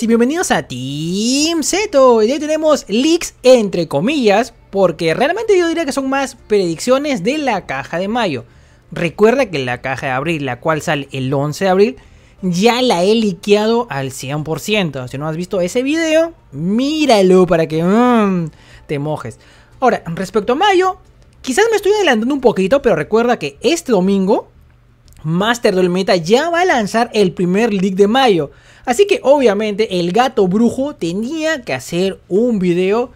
y bienvenidos a Team Zeto hoy tenemos leaks entre comillas porque realmente yo diría que son más predicciones de la caja de mayo. Recuerda que la caja de abril, la cual sale el 11 de abril, ya la he liqueado al 100%. Si no has visto ese video, míralo para que mm, te mojes. Ahora, respecto a mayo, quizás me estoy adelantando un poquito, pero recuerda que este domingo Master del Meta ya va a lanzar el primer leak de mayo. Así que obviamente el gato brujo tenía que hacer un video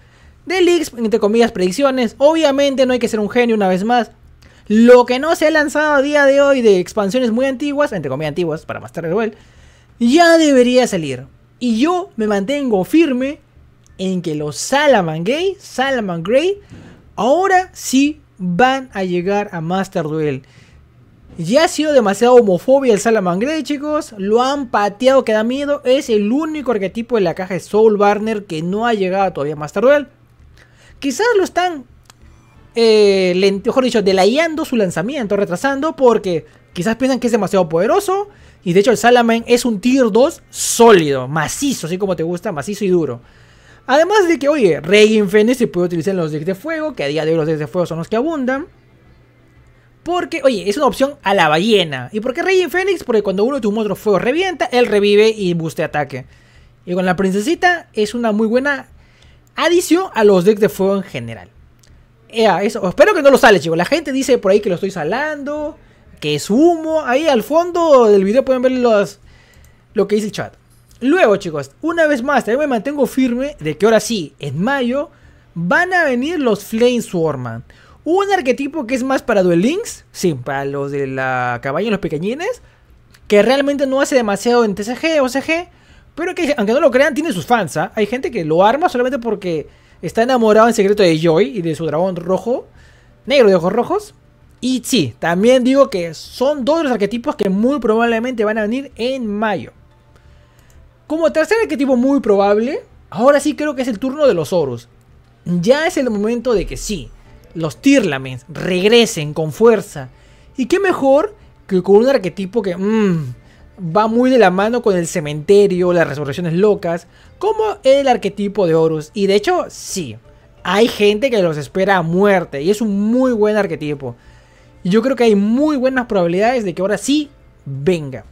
de leaks, entre comillas, predicciones. Obviamente no hay que ser un genio una vez más. Lo que no se ha lanzado a día de hoy de expansiones muy antiguas, entre comillas antiguas, para Master Duel, ya debería salir. Y yo me mantengo firme en que los Salaman Gay, Salaman ahora sí van a llegar a Master Duel. Ya ha sido demasiado homofobia el Grey, chicos. Lo han pateado que da miedo. Es el único arquetipo de la caja de Soul Barner que no ha llegado todavía más tarde. Duel. Quizás lo están, eh, mejor dicho, delayando su lanzamiento, retrasando, porque quizás piensan que es demasiado poderoso. Y de hecho el Salaman es un tier 2 sólido, macizo, así como te gusta, macizo y duro. Además de que, oye, Rey Infene se puede utilizar en los decks de fuego, que a día de hoy los decks de fuego son los que abundan porque, oye, es una opción a la ballena. ¿Y por qué en Fénix? Porque cuando uno de tus monstruos fuego revienta, él revive y buste ataque. Y con la princesita es una muy buena adición a los decks de fuego en general. eso, espero que no lo sale, chicos. La gente dice por ahí que lo estoy salando, que es humo. Ahí al fondo del video pueden ver los, lo que dice el chat. Luego, chicos, una vez más, también me mantengo firme de que ahora sí, en mayo, van a venir los Flame Swarman. Un arquetipo que es más para Duel Links, sí, para los de la cabaña y los pequeñines, que realmente no hace demasiado en TCG o CG, pero que aunque no lo crean, tiene sus fans. ¿ah? Hay gente que lo arma solamente porque está enamorado en secreto de Joy y de su dragón rojo, negro de ojos rojos. Y sí, también digo que son dos los arquetipos que muy probablemente van a venir en mayo. Como tercer arquetipo muy probable, ahora sí creo que es el turno de los oros. Ya es el momento de que sí, los Tirlamens regresen con fuerza. Y qué mejor que con un arquetipo que mm, va muy de la mano con el cementerio, las resurrecciones locas, como el arquetipo de Horus. Y de hecho, sí, hay gente que los espera a muerte y es un muy buen arquetipo. Y yo creo que hay muy buenas probabilidades de que ahora sí venga.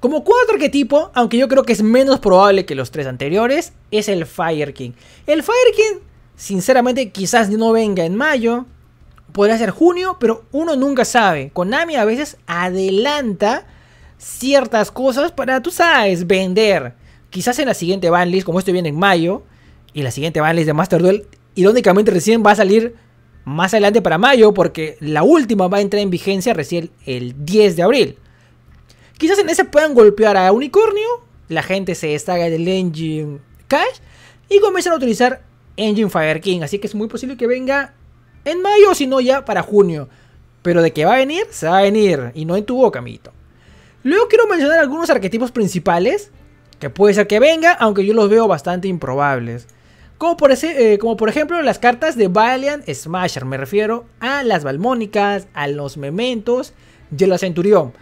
Como cuarto arquetipo, aunque yo creo que es menos probable que los tres anteriores, es el Fire King. El Fire King Sinceramente, quizás no venga en mayo. Podría ser junio, pero uno nunca sabe. Konami a veces adelanta ciertas cosas para, tú sabes, vender. Quizás en la siguiente banlist, como esto viene en mayo, y la siguiente banlist de Master Duel, irónicamente recién va a salir más adelante para mayo, porque la última va a entrar en vigencia recién el 10 de abril. Quizás en ese puedan golpear a Unicornio, la gente se destaca del Engine Cash y comienzan a utilizar Engine Fire King. Así que es muy posible que venga en mayo, si no ya para junio. Pero de que va a venir, se va a venir. Y no en tu boca, amiguito. Luego quiero mencionar algunos arquetipos principales que puede ser que venga, aunque yo los veo bastante improbables. Como por, eh, ejemplo las cartas de Valiant Smasher, me refiero a las Balmónicas, a los Mementos de la Centurión.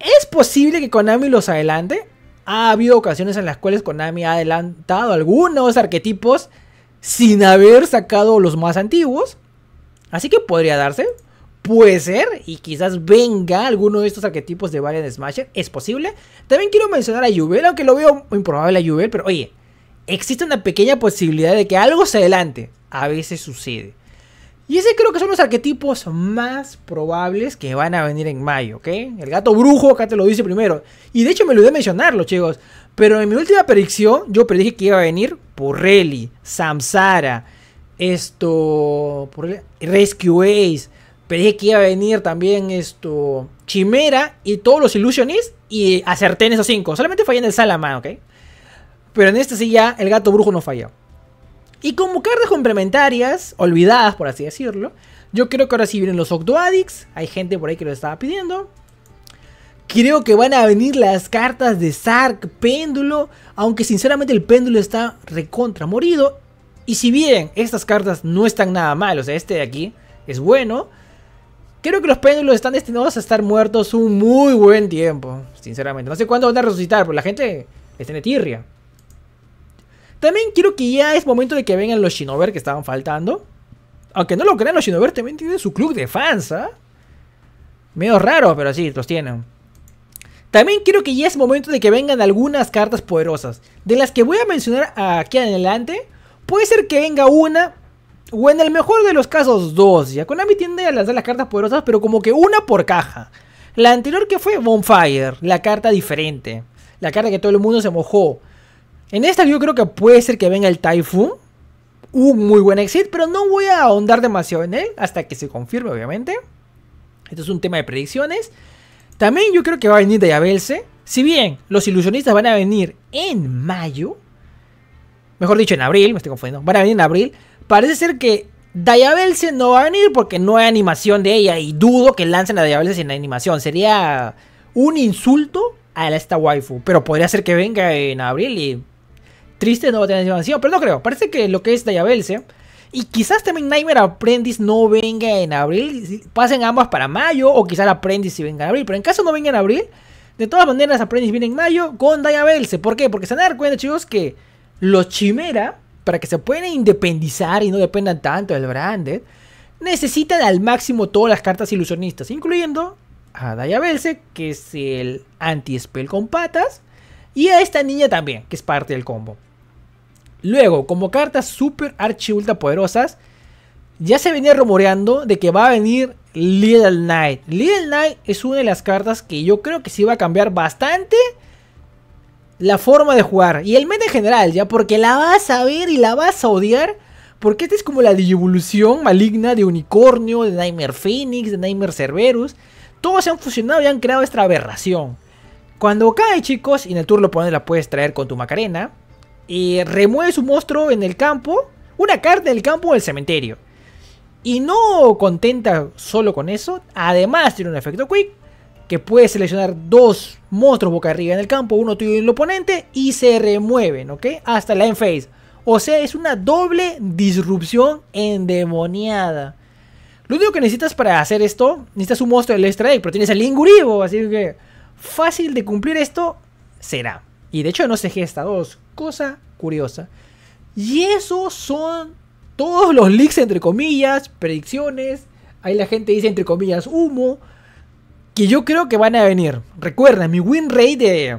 Es posible que Konami los adelante. Ha habido ocasiones en las cuales Konami ha adelantado algunos arquetipos sin haber sacado los más antiguos. Así que podría darse. Puede ser, y quizás venga alguno de estos arquetipos de Valiant Smasher, es posible. También quiero mencionar a Yuvel, aunque lo veo improbable a Yuvel, pero oye, existe una pequeña posibilidad de que algo se adelante. A veces sucede. Y ese creo que son los arquetipos más probables que van a venir en mayo, ¿ok? El gato brujo, acá te lo dice primero. Y de hecho me olvidé mencionarlo, chicos. Pero en mi última predicción, yo predije que iba a venir Porrelli, Samsara, esto. Rescue Ace. Predije que iba a venir también esto. Chimera y todos los Illusionists. Y acerté en esos cinco. Solamente fallé en el Salaman, ¿ok? Pero en este sí ya el gato brujo no falló. Y como cartas complementarias, olvidadas por así decirlo, yo creo que ahora sí vienen los Octoadix. Hay gente por ahí que lo estaba pidiendo. Creo que van a venir las cartas de Sark Péndulo. Aunque sinceramente el péndulo está recontra morido. Y si bien estas cartas no están nada mal, o sea, este de aquí es bueno. Creo que los péndulos están destinados a estar muertos un muy buen tiempo. Sinceramente, no sé cuándo van a resucitar, pero la gente está en tirria. También quiero que ya es momento de que vengan los Shinover que estaban faltando. Aunque no lo crean, los Shinover también tienen su club de fans, ¿ah? Medio raro, pero sí, los tienen. También quiero que ya es momento de que vengan algunas cartas poderosas. De las que voy a mencionar aquí adelante, puede ser que venga una, o en el mejor de los casos dos. Ya Konami tiende a lanzar las cartas poderosas, pero como que una por caja. La anterior que fue Bonfire, la carta diferente. La carta que todo el mundo se mojó. En esta yo creo que puede ser que venga el Typhoon. Un muy buen exit, pero no voy a ahondar demasiado en él hasta que se confirme, obviamente. Esto es un tema de predicciones. También yo creo que va a venir Diabelse. Si bien los ilusionistas van a venir en mayo, mejor dicho, en abril, me estoy confundiendo, van a venir en abril. Parece ser que Diabelse no va a venir porque no hay animación de ella y dudo que lancen a Diabelse sin animación. Sería un insulto a esta waifu, pero podría ser que venga en abril y triste no va a tener animación, pero no creo. Parece que lo que es Dayabelse, Y quizás también Nightmare Apprentice no venga en abril. Pasen ambas para mayo. O quizás Apprentice si venga en abril. Pero en caso no venga en abril. De todas maneras, Apprentice viene en mayo con Diabelse. ¿Por qué? Porque se van a dar cuenta, chicos, que los Chimera, para que se puedan independizar y no dependan tanto del branded, necesitan al máximo todas las cartas ilusionistas, incluyendo a Diabelse, que es el anti-spell con patas, y a esta niña también, que es parte del combo. Luego, como cartas super archi ultra poderosas, ya se venía rumoreando de que va a venir Little Knight. Little Knight es una de las cartas que yo creo que sí va a cambiar bastante la forma de jugar y el meta en general, ya, porque la vas a ver y la vas a odiar. Porque esta es como la evolución maligna de Unicornio, de Nightmare Phoenix, de Nightmare Cerberus. Todos se han fusionado y han creado esta aberración. Cuando cae, chicos, y en lo turno la puedes traer con tu Macarena. Y remueve su monstruo en el campo, una carta en el campo o el cementerio. Y no contenta solo con eso, además tiene un efecto quick que puede seleccionar dos monstruos boca arriba en el campo, uno tuyo y el oponente, y se remueven, ¿ok? Hasta la end phase. O sea, es una doble disrupción endemoniada. Lo único que necesitas para hacer esto, necesitas un monstruo del extra deck, pero tienes el Inguribo, así que fácil de cumplir esto será. Y de hecho no se gesta dos. Cosa curiosa. Y esos son todos los leaks entre comillas, predicciones. Ahí la gente dice entre comillas humo. Que yo creo que van a venir. Recuerda, mi win rate de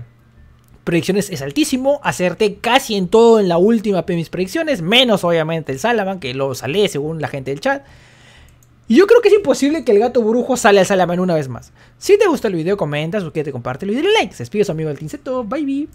predicciones es altísimo. Acerté casi en todo en la última de mis predicciones. Menos obviamente el Salaman, que lo salé según la gente del chat. Y yo creo que es imposible que el gato brujo sale al salaman una vez más. Si te gusta el video, comenta, suscríbete, compártelo y dale like. Se despide su amigo del Tinceto. Bye bye.